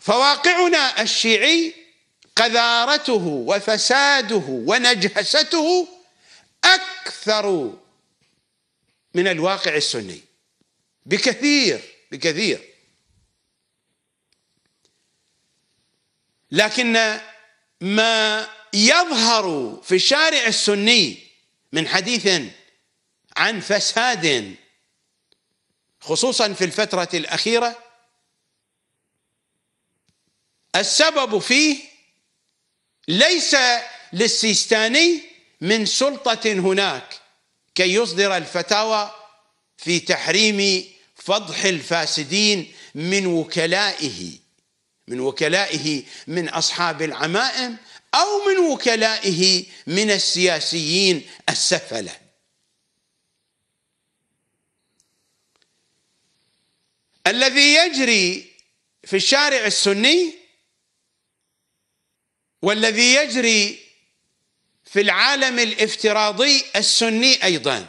فواقعنا الشيعي قذارته وفساده ونجهسته اكثر من الواقع السني بكثير بكثير لكن ما يظهر في الشارع السني من حديث عن فساد خصوصا في الفترة الأخيرة السبب فيه ليس للسيستاني من سلطة هناك كي يصدر الفتاوى في تحريم فضح الفاسدين من وكلائه من وكلائه من أصحاب العمائم أو من وكلائه من السياسيين السفلة الذي يجري في الشارع السني والذي يجري في العالم الافتراضي السني ايضا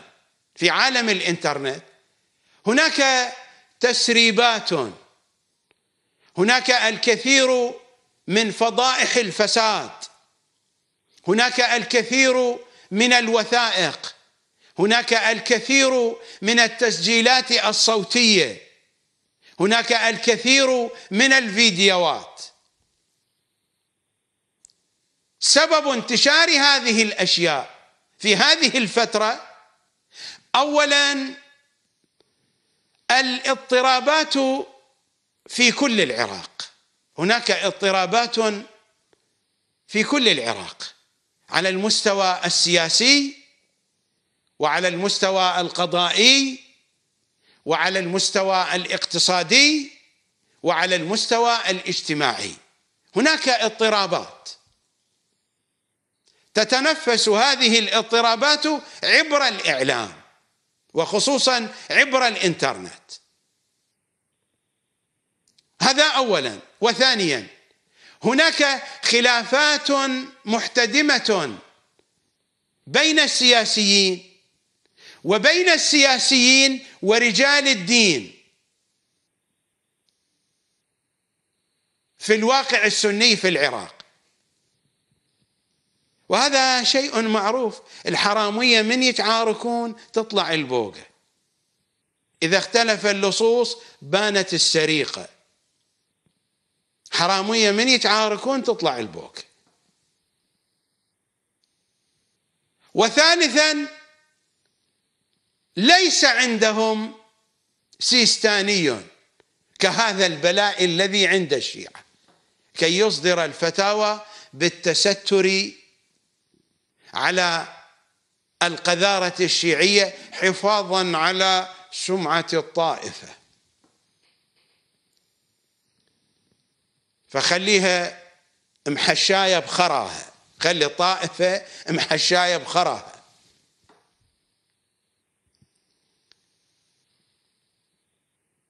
في عالم الانترنت هناك تسريبات هناك الكثير من فضائح الفساد هناك الكثير من الوثائق هناك الكثير من التسجيلات الصوتيه هناك الكثير من الفيديوهات سبب انتشار هذه الاشياء في هذه الفتره اولا الاضطرابات في كل العراق هناك اضطرابات في كل العراق على المستوى السياسي وعلى المستوى القضائي وعلى المستوى الاقتصادي وعلى المستوى الاجتماعي هناك اضطرابات تتنفس هذه الاضطرابات عبر الاعلام وخصوصا عبر الانترنت هذا اولا وثانيا هناك خلافات محتدمه بين السياسيين وبين السياسيين ورجال الدين في الواقع السني في العراق وهذا شيء معروف الحرامية من يتعاركون تطلع البوقة إذا اختلف اللصوص بانت السرقة حرامية من يتعاركون تطلع البوقة وثالثا ليس عندهم سيستاني كهذا البلاء الذي عند الشيعة كي يصدر الفتاوى بالتستر على القذارة الشيعية حفاظا على سمعة الطائفة فخليها محشاية بخراها خلي الطائفة محشاية بخراها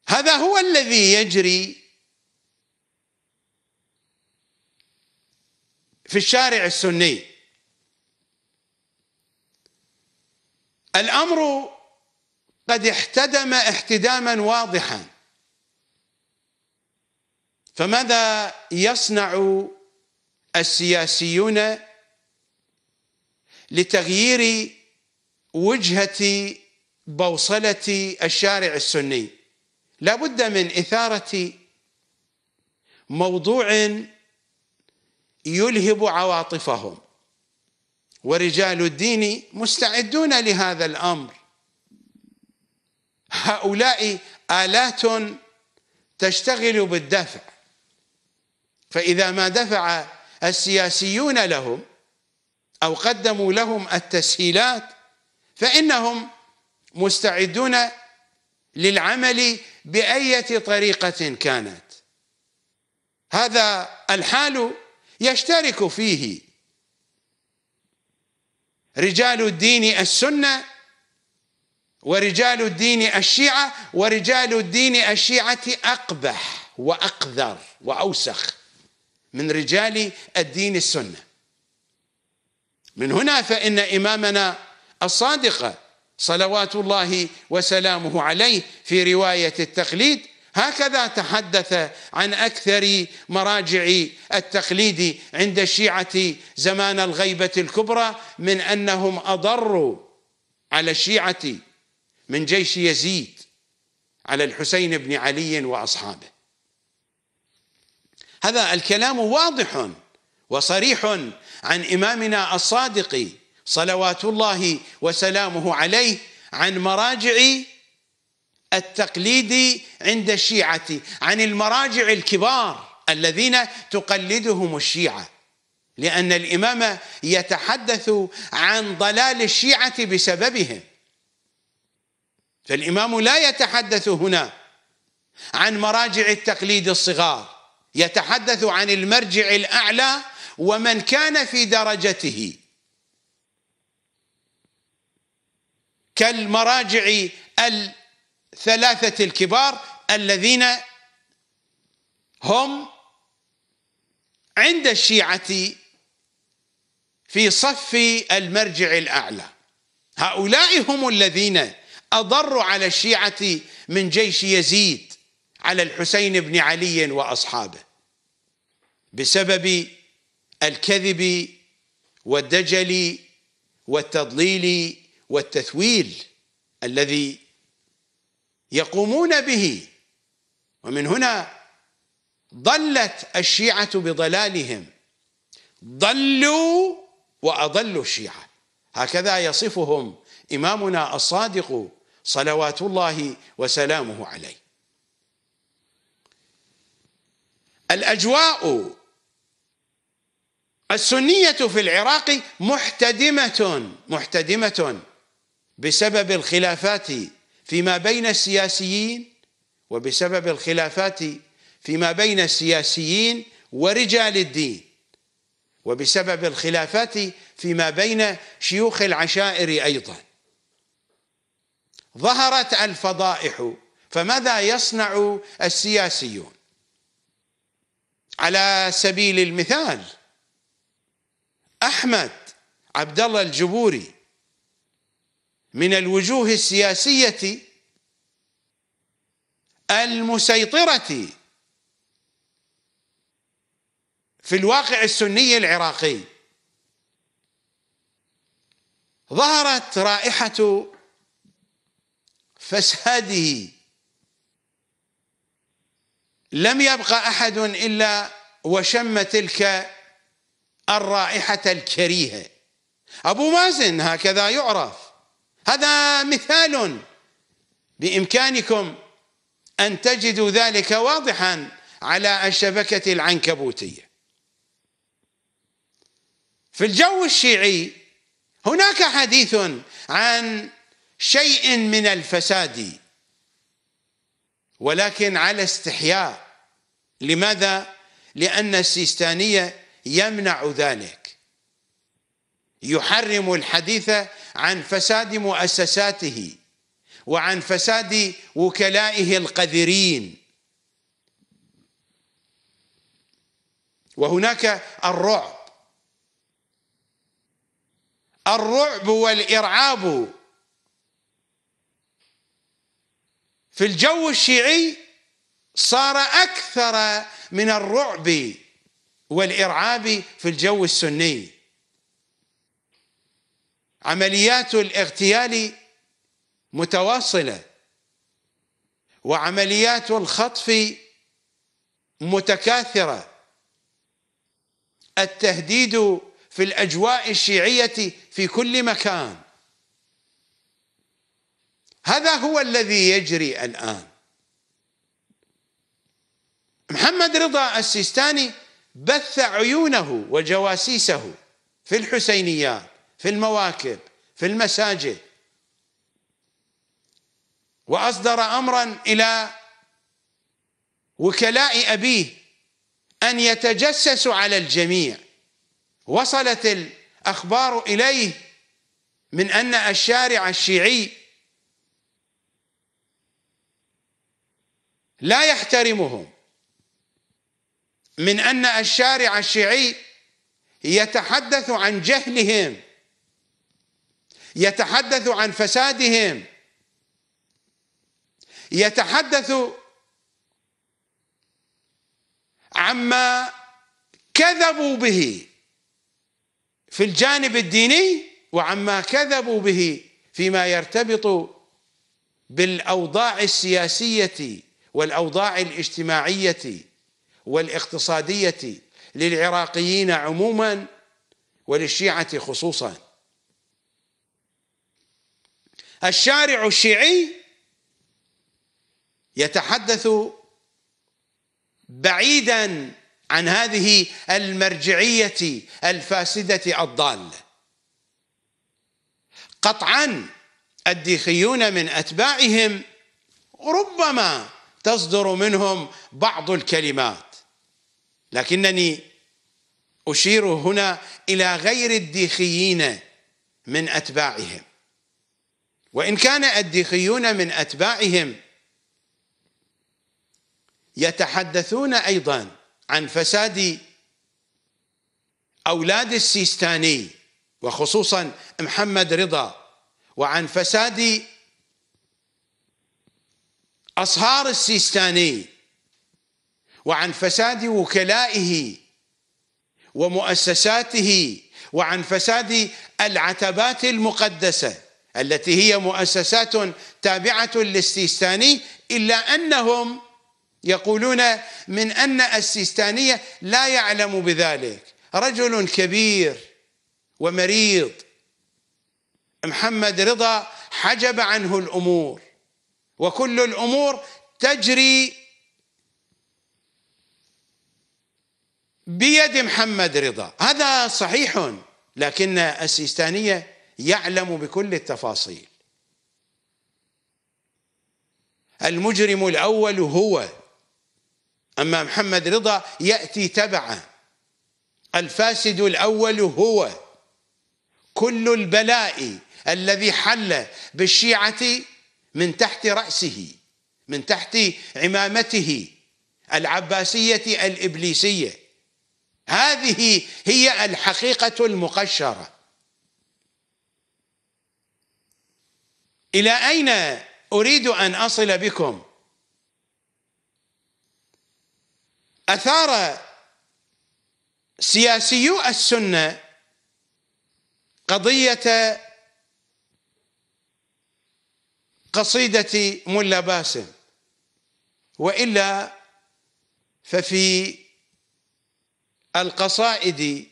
هذا هو الذي يجري في الشارع السني الأمر قد احتدم احتداما واضحا فماذا يصنع السياسيون لتغيير وجهة بوصلة الشارع السني لا بد من إثارة موضوع يلهب عواطفهم ورجال الدين مستعدون لهذا الامر هؤلاء الات تشتغل بالدفع فاذا ما دفع السياسيون لهم او قدموا لهم التسهيلات فانهم مستعدون للعمل باية طريقة كانت هذا الحال يشترك فيه رجال الدين السنه ورجال الدين الشيعه ورجال الدين الشيعه اقبح واقذر واوسخ من رجال الدين السنه من هنا فان امامنا الصادقه صلوات الله وسلامه عليه في روايه التقليد هكذا تحدث عن اكثر مراجع التقليد عند الشيعه زمان الغيبه الكبرى من انهم اضروا على الشيعه من جيش يزيد على الحسين بن علي واصحابه هذا الكلام واضح وصريح عن امامنا الصادق صلوات الله وسلامه عليه عن مراجع التقليدي عند الشيعة عن المراجع الكبار الذين تقلدهم الشيعة لأن الإمام يتحدث عن ضلال الشيعة بسببهم فالإمام لا يتحدث هنا عن مراجع التقليد الصغار يتحدث عن المرجع الأعلى ومن كان في درجته كالمراجع ثلاثة الكبار الذين هم عند الشيعة في صف المرجع الأعلى هؤلاء هم الذين أضروا على الشيعة من جيش يزيد على الحسين بن علي وأصحابه بسبب الكذب والدجل والتضليل والتثويل الذي يقومون به ومن هنا ضلت الشيعة بضلالهم ضلوا وأضلوا الشيعة هكذا يصفهم إمامنا الصادق صلوات الله وسلامه عليه الأجواء السنية في العراق محتدمة محتدمة بسبب الخلافات فيما بين السياسيين وبسبب الخلافات فيما بين السياسيين ورجال الدين وبسبب الخلافات فيما بين شيوخ العشائر أيضا ظهرت الفضائح فماذا يصنع السياسيون على سبيل المثال أحمد عبد الله الجبوري من الوجوه السياسية المسيطرة في الواقع السني العراقي ظهرت رائحة فساده لم يبقى أحد إلا وشم تلك الرائحة الكريهة أبو مازن هكذا يعرف هذا مثال بإمكانكم أن تجدوا ذلك واضحا على الشبكة العنكبوتية في الجو الشيعي هناك حديث عن شيء من الفساد ولكن على استحياء لماذا؟ لأن السيستانية يمنع ذلك يحرم الحديث عن فساد مؤسساته وعن فساد وكلائه القذرين وهناك الرعب الرعب والارعاب في الجو الشيعي صار اكثر من الرعب والارعاب في الجو السني عمليات الاغتيال متواصله وعمليات الخطف متكاثره التهديد في الاجواء الشيعيه في كل مكان هذا هو الذي يجري الان محمد رضا السيستاني بث عيونه وجواسيسه في الحسينيات في المواكب في المساجد واصدر امرا الى وكلاء ابيه ان يتجسسوا على الجميع وصلت الاخبار اليه من ان الشارع الشيعي لا يحترمهم من ان الشارع الشيعي يتحدث عن جهلهم يتحدث عن فسادهم يتحدث عما كذبوا به في الجانب الديني وعما كذبوا به فيما يرتبط بالاوضاع السياسيه والاوضاع الاجتماعيه والاقتصاديه للعراقيين عموما وللشيعه خصوصا الشارع الشيعي يتحدث بعيدا عن هذه المرجعيه الفاسده الضاله قطعا الديخيون من اتباعهم ربما تصدر منهم بعض الكلمات لكنني اشير هنا الى غير الديخيين من اتباعهم وإن كان الديخيون من أتباعهم يتحدثون أيضا عن فساد أولاد السيستاني وخصوصا محمد رضا وعن فساد أصهار السيستاني وعن فساد وكلائه ومؤسساته وعن فساد العتبات المقدسة التي هي مؤسسات تابعة للسيستاني إلا أنهم يقولون من أن السيستانيه لا يعلم بذلك رجل كبير ومريض محمد رضا حجب عنه الأمور وكل الأمور تجري بيد محمد رضا هذا صحيح لكن السيستانيه يعلم بكل التفاصيل المجرم الأول هو أما محمد رضا يأتي تبعه الفاسد الأول هو كل البلاء الذي حل بالشيعة من تحت رأسه من تحت عمامته العباسية الإبليسية هذه هي الحقيقة المقشرة إلى أين أريد أن أصل بكم أثار سياسيو السنة قضية قصيدة ملا باسم وإلا ففي القصائد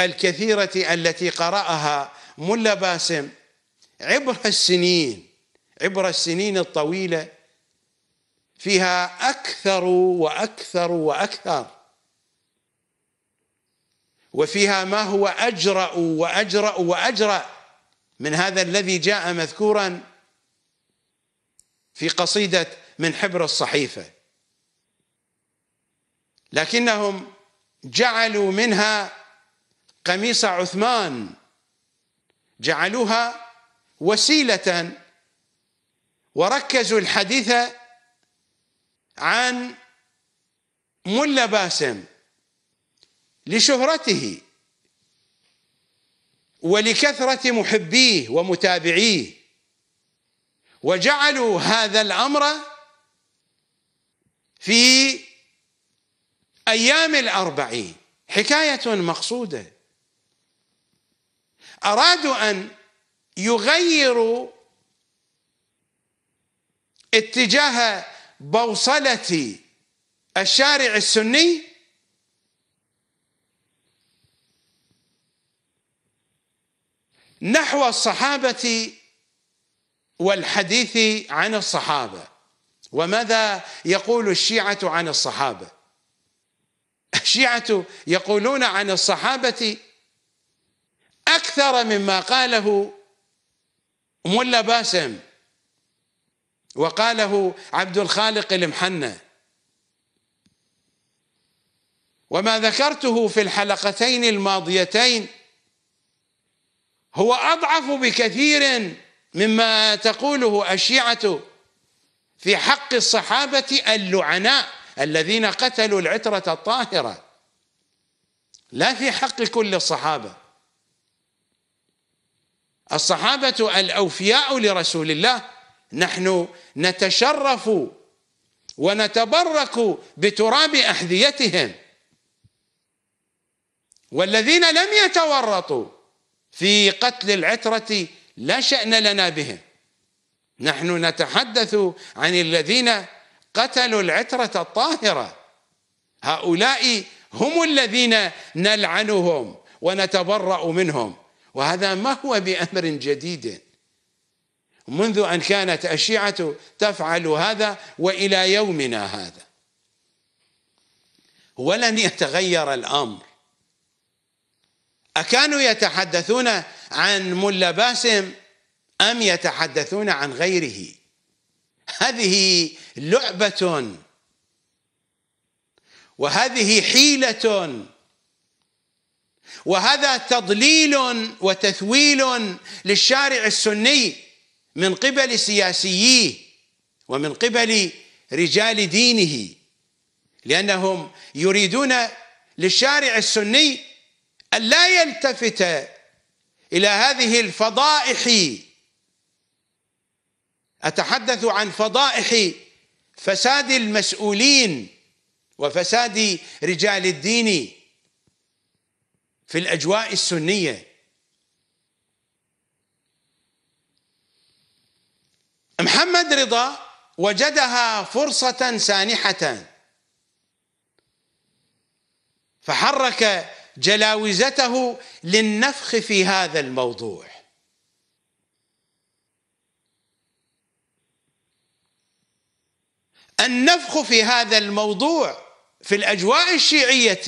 الكثيرة التي قرأها ملا باسم عبر السنين عبر السنين الطويله فيها اكثر واكثر واكثر وفيها ما هو اجرا واجرا واجرا من هذا الذي جاء مذكورا في قصيده من حبر الصحيفه لكنهم جعلوا منها قميص عثمان جعلوها وسيلة وركزوا الحديث عن ملا باسم لشهرته ولكثرة محبيه ومتابعيه وجعلوا هذا الأمر في أيام الأربعين حكاية مقصودة أرادوا أن يغير اتجاه بوصله الشارع السني نحو الصحابه والحديث عن الصحابه وماذا يقول الشيعه عن الصحابه الشيعه يقولون عن الصحابه اكثر مما قاله ملا باسم وقاله عبد الخالق المحنة وما ذكرته في الحلقتين الماضيتين هو أضعف بكثير مما تقوله الشيعة في حق الصحابة اللعناء الذين قتلوا العترة الطاهرة لا في حق كل الصحابه الصحابة الأوفياء لرسول الله نحن نتشرف ونتبرك بتراب أحذيتهم والذين لم يتورطوا في قتل العترة لا شأن لنا بهم نحن نتحدث عن الذين قتلوا العترة الطاهرة هؤلاء هم الذين نلعنهم ونتبرأ منهم وهذا ما هو بأمر جديد منذ أن كانت الشيعة تفعل هذا وإلى يومنا هذا ولن يتغير الأمر أكانوا يتحدثون عن ملا باسم أم يتحدثون عن غيره هذه لعبة وهذه حيلة وهذا تضليل وتثويل للشارع السني من قبل سياسييه ومن قبل رجال دينه لأنهم يريدون للشارع السني أن لا يلتفت إلى هذه الفضائح أتحدث عن فضائح فساد المسؤولين وفساد رجال الدين في الاجواء السنيه محمد رضا وجدها فرصه سانحه فحرك جلاوزته للنفخ في هذا الموضوع النفخ في هذا الموضوع في الاجواء الشيعيه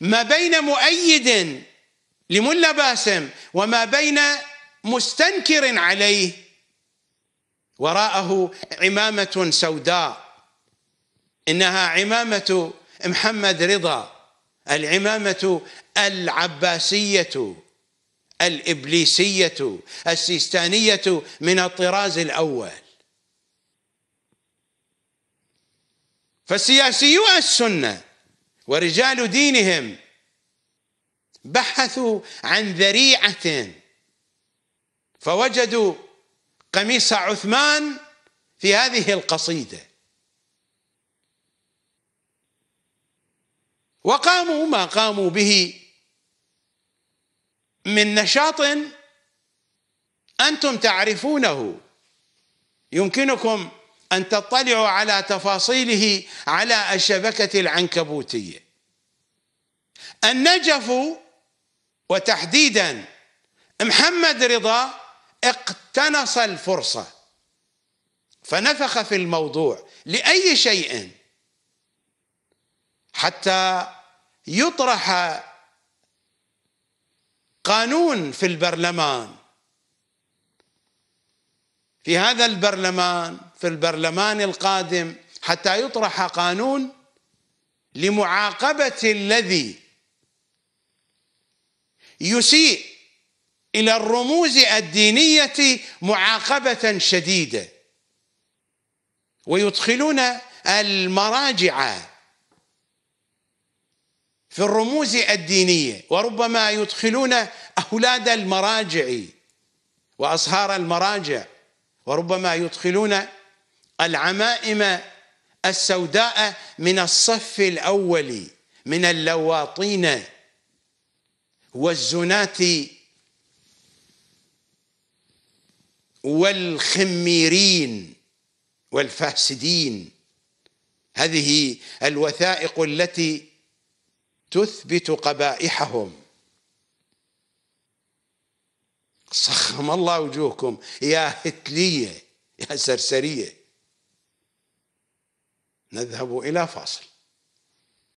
ما بين مؤيد لملا باسم وما بين مستنكر عليه وراءه عمامة سوداء إنها عمامة محمد رضا العمامة العباسية الإبليسية السيستانية من الطراز الأول فالسياسيون السنه ورجال دينهم بحثوا عن ذريعة فوجدوا قميص عثمان في هذه القصيدة وقاموا ما قاموا به من نشاط أنتم تعرفونه يمكنكم أن تطلعوا على تفاصيله على الشبكة العنكبوتية النجف وتحديدا محمد رضا اقتنص الفرصة فنفخ في الموضوع لأي شيء حتى يطرح قانون في البرلمان في هذا البرلمان في البرلمان القادم حتى يطرح قانون لمعاقبة الذي يسيء إلى الرموز الدينية معاقبة شديدة ويدخلون المراجع في الرموز الدينية وربما يدخلون أولاد المراجع وأصهار المراجع وربما يدخلون العمائم السوداء من الصف الأول من اللواطين والزنات والخميرين والفاسدين هذه الوثائق التي تثبت قبائحهم صخم الله وجوهكم يا هتلية يا سرسرية نذهب إلى فاصل